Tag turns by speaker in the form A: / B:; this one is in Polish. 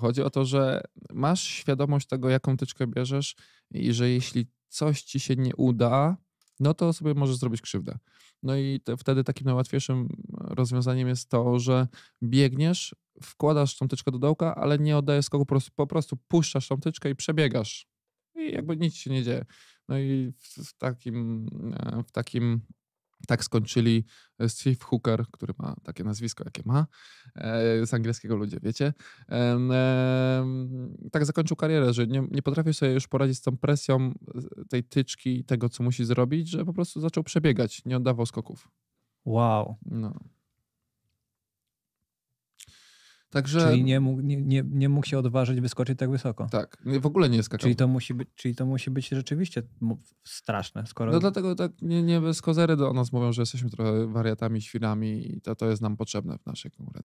A: Chodzi o to, że masz świadomość tego, jaką tyczkę bierzesz i że jeśli coś ci się nie uda, no to sobie możesz zrobić krzywdę. No i te, wtedy takim najłatwiejszym rozwiązaniem jest to, że biegniesz, wkładasz tą tyczkę do dołka, ale nie oddajesz skoku, po prostu, po prostu puszczasz tą tyczkę i przebiegasz. I jakby nic się nie dzieje. No i w, w takim, e, w takim tak skończyli e, Steve Hooker, który ma takie nazwisko, jakie ma, e, z angielskiego ludzie, wiecie. Tak zakończył karierę, że nie, nie potrafił sobie już poradzić z tą presją tej tyczki, tego, co musi zrobić, że po prostu zaczął przebiegać, nie oddawał skoków. Wow. No. Także... Czyli nie mógł, nie, nie, nie
B: mógł się odważyć wyskoczyć tak wysoko. Tak, w ogóle nie skakał. Czyli to musi być, czyli to musi być rzeczywiście straszne, skoro... No
A: dlatego tak nie, nie bez kozery do nas mówią, że jesteśmy trochę wariatami, świrami i to, to jest nam potrzebne w naszej konkurencji.